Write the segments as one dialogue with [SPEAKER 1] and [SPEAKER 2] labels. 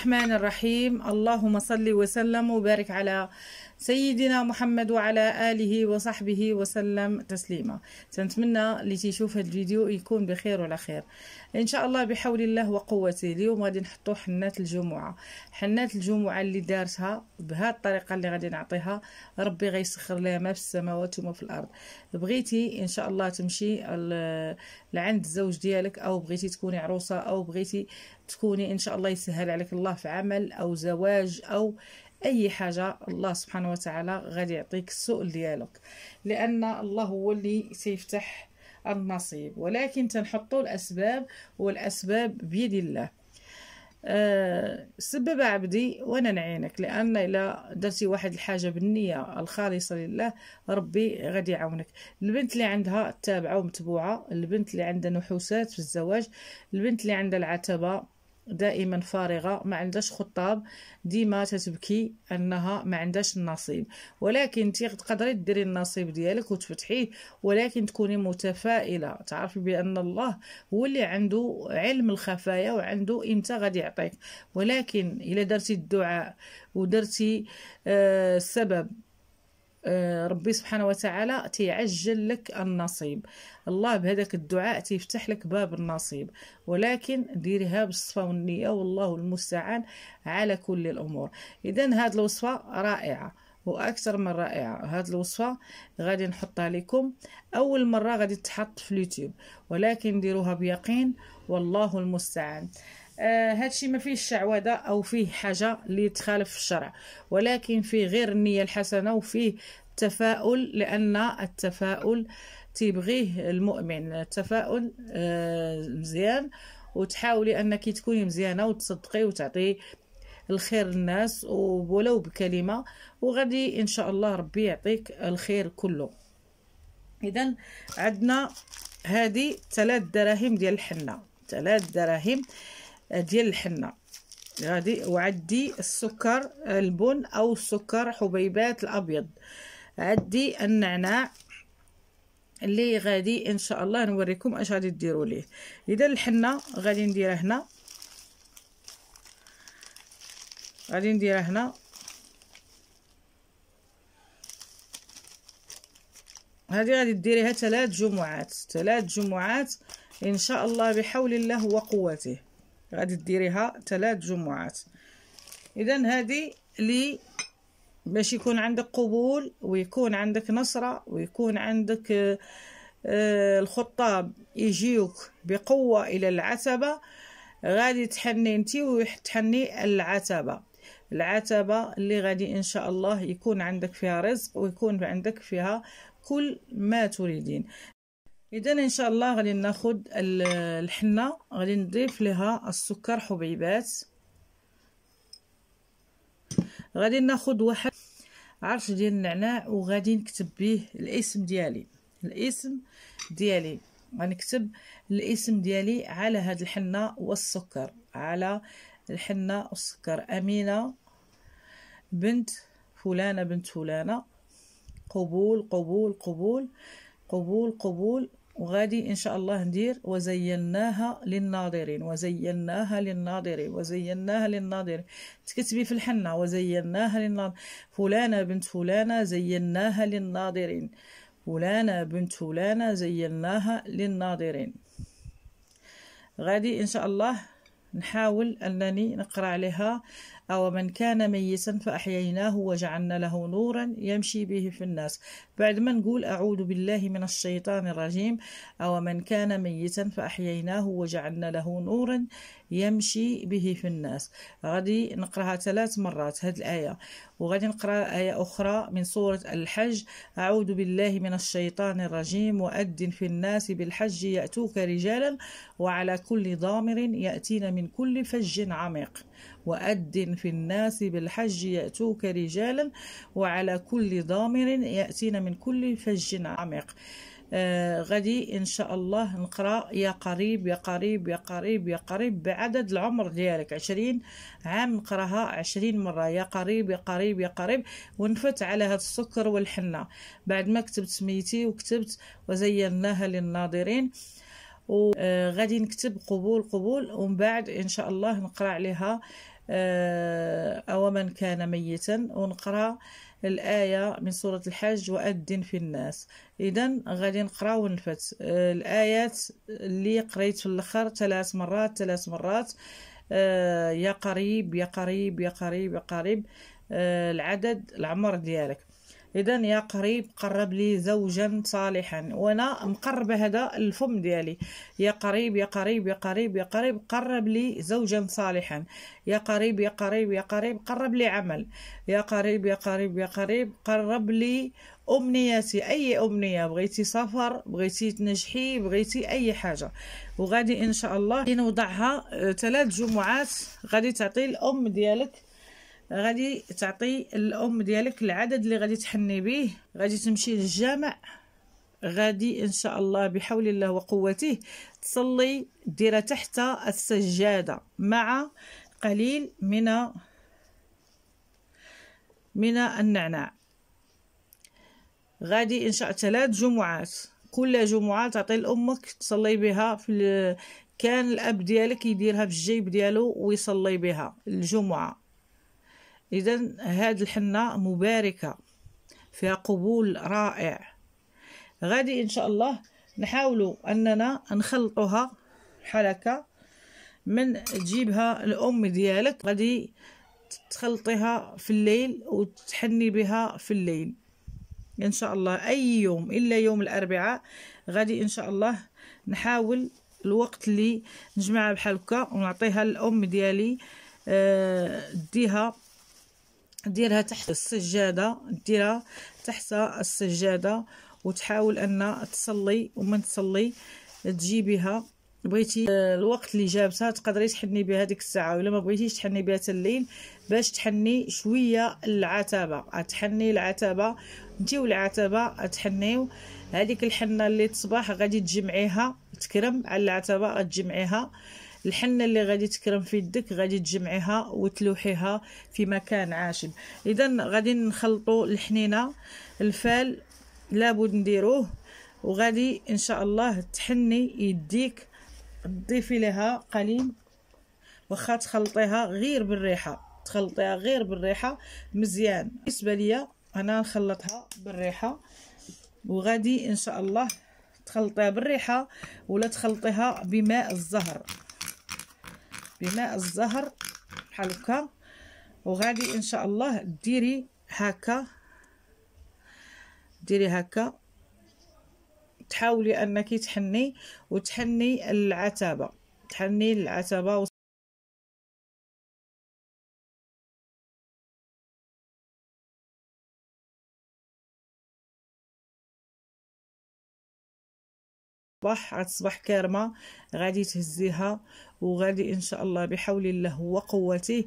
[SPEAKER 1] الرحمن الرحيم اللهم صل وسلم وبارك على سيدنا محمد وعلى آله وصحبه وسلم تسليما سنتمنى اللي تيشوف هذا الفيديو يكون بخير وعلى خير إن شاء الله بحول الله وقوته اليوم غادي نحطو حنات الجمعة حنات الجمعة اللي دارتها بهذه الطريقة اللي غادي نعطيها ربي غيسخر لها ما في السماوات وما في الأرض بغيتي إن شاء الله تمشي لعند الزوج ديالك أو بغيتي تكوني عروسة أو بغيتي تكوني إن شاء الله يسهل عليك الله في عمل أو زواج أو أي حاجة الله سبحانه وتعالى غادي يعطيك السؤال ديالك لأن الله هو اللي سيفتح النصيب ولكن تنحطوا الأسباب والأسباب بيد الله أه سبب عبدي وانا نعينك لان الا درتي واحد الحاجه بالنيه الخالصه لله ربي غادي يعاونك البنت اللي عندها تابعه ومتبوعه البنت اللي عندها نحوسات في الزواج البنت اللي عندها العتبه دائما فارغة ما عندهاش خطاب ديما تتبكي أنها ما عندهاش النصيب ولكن انت تقدري ديري النصيب ديالك وتفتحيه ولكن تكوني متفائلة تعرفي بأن الله هو اللي عنده علم الخفايا وعنده إمتى غادي يعطيك ولكن إلا درتي الدعاء ودرتي آه السبب آه، ربي سبحانه وتعالى تيعجل لك النصيب الله بهذاك الدعاء تيفتح لك باب النصيب ولكن ديريها بالصفة والنية والله المستعان على كل الأمور إذا هذه الوصفة رائعة واكثر من رائعه هاد الوصفه غادي نحطها لكم اول مره غادي تحط في اليوتيوب ولكن ديروها بيقين والله المستعان آه هادشي ما فيهش شعوذه او فيه حاجه اللي تخالف الشرع ولكن فيه غير النيه الحسنه وفيه التفاؤل لان التفاؤل تيبغيه المؤمن التفاؤل آه مزيان وتحاولي انك تكوني مزيانه وتصدقي وتعطي الخير للناس ولو بكلمة وغادي إن شاء الله ربي يعطيك الخير كله إذا عندنا هذه ثلاث دراهم ديال الحنة ثلاث دراهم ديال الحنة غادي وعدي السكر البن أو السكر حبيبات الأبيض عدي النعناع اللي غادي ان شاء الله نوريكم اش غادي ديروا ليه اذا الحنه غادي نديرها هنا غادي نديرها هنا هذه غادي ديريها ثلاث جمعات ثلاث جمعات ان شاء الله بحول الله وقوته غادي ديريها ثلاث جمعات اذا هذه لي باش يكون عندك قبول ويكون عندك نصرة ويكون عندك آه، الخطاب يجيوك بقوة إلى العتبة غادي تحني انت وتحني العتبة العتبة اللي غادي إن شاء الله يكون عندك فيها رزق ويكون عندك فيها كل ما تريدين اذا ان شاء الله غادي ناخد الحنه غادي نضيف لها السكر حبيبات غادي ناخد واحد عرش ديال النعناع وغادي نكتب به الاسم ديالي الاسم ديالي غنكتب الاسم ديالي على هاد الحنه والسكر على الحنه والسكر امينه بنت فلانة بنت فلانة قبول قبول قبول قبول قبول وغادي إن شاء الله ندير وزيناها للناظرين وزيناها للناظرين وزيناها للناظرين تكتبي في الحنة وزيناها للناظرين فلانة بنت فلانة زيناها للناظرين فلانة بنت فلانة زيناها للناظرين غادي إن شاء الله نحاول أنني نقرأ عليها أو من كان ميتا فأحييناه وجعلنا له نورا يمشي به في الناس بعد ما نقول أعوذ بالله من الشيطان الرجيم أو من كان ميتا فأحييناه وجعلنا له نورا يمشي به في الناس غادي نقراها ثلاث مرات هذه الآية وغادي نقرا آية أخرى من سورة الحج أعوذ بالله من الشيطان الرجيم وأذن في الناس بالحج يأتوك رجالا وعلى كل ضامر يأتين من كل فج عميق وأذن في الناس بالحج يأتوك رجالا وعلى كل ضامر يأتين من كل فج عميق آه، غادي ان شاء الله نقرا يا قريب يا قريب يا قريب يا قريب بعدد العمر ديالك عشرين عام نقراها عشرين مره يا قريب يا قريب يا قريب ونفت على هذا السكر والحنه بعد ما كتبت سميتي وكتبت وزيناها للناظرين وغادي آه، نكتب قبول قبول ومن بعد ان شاء الله نقرا عليها آه، أو من كان ميتا ونقرأ الآية من سورة الحج وأدن في الناس إذا غادي نقرا ونفت آه، الآيات اللي قريت في الأخر ثلاث مرات ثلاث مرات آه، يا قريب يا قريب يا قريب يا قريب العدد العمر ديالك اذا يا قريب قرب لي زوجا صالحا وانا مقربه هذا الفم ديالي يا قريب يا قريب يا قريب يا قريب قرب لي زوجا صالحا يا قريب يا قريب يا قريب قرب لي عمل يا قريب يا قريب يا قريب قرب لي امنياتي اي امنيه بغيتي سفر بغيتي تنجحي بغيتي اي حاجه وغادي ان شاء الله نوضعها آه، ثلاث جمعات غادي تعطي الام ديالك غادي تعطي الام ديالك العدد اللي غادي تحني به غادي تمشي للجامع غادي ان شاء الله بحول الله وقوته تصلي ديرها تحت السجاده مع قليل من من النعناع غادي ان شاء ثلاث جمعات كل جمعه تعطي لامك تصلي بها في كان الاب ديالك يديرها في الجيب ديالو ويصلي بها الجمعه إذا هذه الحنة مباركة فيها قبول رائع غادي إن شاء الله نحاول أننا نخلطوها حلكة من تجيبها الأم ديالك غادي تخلطيها في الليل وتحني بها في الليل ان شاء الله اي يوم الا يوم الاربعاء غادي ان شاء الله نحاول الوقت اللي نجمعها بحال هكا ونعطيها الام ديالي آه، ديها ديرها تحت السجاده ديرها تحت السجاده وتحاول ان تصلي ومن تصلي تجيبيها بغيتي آه، الوقت اللي جابتها تقدري تحني بها ديك الساعه ولا ما بغيتيش تحني بها الليل باش تحني شويه العتبه تحني العتبه نتيو العتبه تحنيو هذيك الحنه اللي تصبح غادي تجمعيها تكرم على العتبه غتجمعيها الحنه اللي غادي تكرم في يدك غادي تجمعيها وتلوحيها في مكان عاشب اذا غادي نخلطوا الحنينه الفال لابد نديروه وغادي ان شاء الله تحني يديك تضيفي لها قليل واخا تخلطيها غير بالريحه تخلطيها غير بالريحه مزيان بالنسبه ليا انا نخلطها بالريحه وغادي ان شاء الله تخلطيها بالريحه ولا تخلطيها بماء الزهر بماء الزهر بحال هكا وغادي ان شاء الله ديري هكا ديري هكا تحاولي انك تحني وتحني العتبه تحني العتبه صباح عاد الصباح كارمه غادي تهزيها وغادي ان شاء الله بحول الله وقوته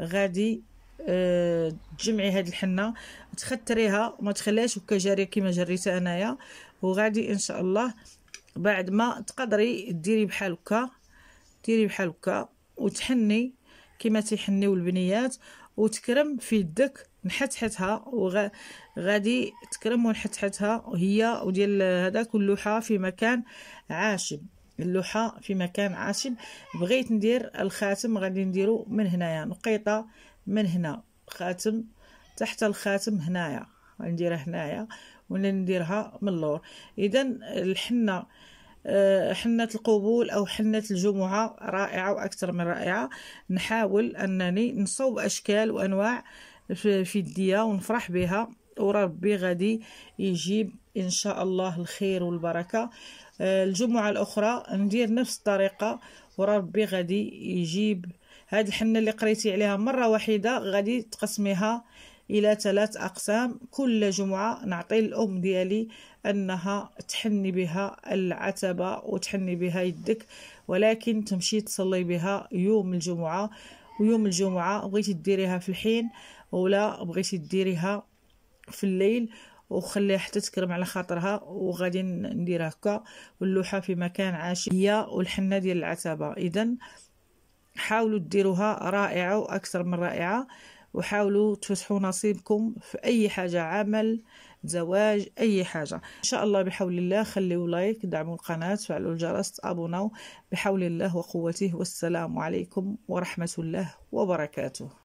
[SPEAKER 1] غادي آه، تجمعي هاد الحنه تختريها وما تخليهاش هكا جاريه كما جريتها انايا وغادي ان شاء الله بعد ما تقدري ديري بحال هكا ديري بحال هكا وتحني كما تيحنيو البنيات وتكرم في يدك نحتحتها وغادي تكرم ونحتحتها وهي وديال هذاك اللوحه في مكان عاشب اللوحه في مكان عاشب بغيت ندير الخاتم غادي نديرو من هنايا نقيطه من هنا خاتم تحت الخاتم هنايا غنديرها هنايا ولا نديرها من اللور اذا الحنه آه، حنة القبول أو حنة الجمعة رائعة وأكثر من رائعة نحاول أنني نصوب أشكال وأنواع في الدية ونفرح بها وربي غادي يجيب إن شاء الله الخير والبركة آه، الجمعة الأخرى ندير نفس الطريقة وربي غادي يجيب هاد الحنة اللي قريتي عليها مرة واحدة غادي تقسميها إلى ثلاث أقسام كل جمعة نعطي الأم ديالي أنها تحني بها العتبة وتحني بها يدك ولكن تمشي تصلي بها يوم الجمعة ويوم الجمعة بغيتي ديريها في الحين ولا بغيتي ديريها في الليل وخليها حتى تكرم على خاطرها وغادي نديرها هكا واللوحه في مكان هي والحنه ديال العتبه اذا حاولوا ديروها رائعه واكثر من رائعه وحاولوا تفتحوا نصيبكم في اي حاجه عمل زواج اي حاجه ان شاء الله بحول الله خليوا لايك دعموا القناه فعلوا الجرس تابوناو بحول الله وقوته والسلام عليكم ورحمه الله وبركاته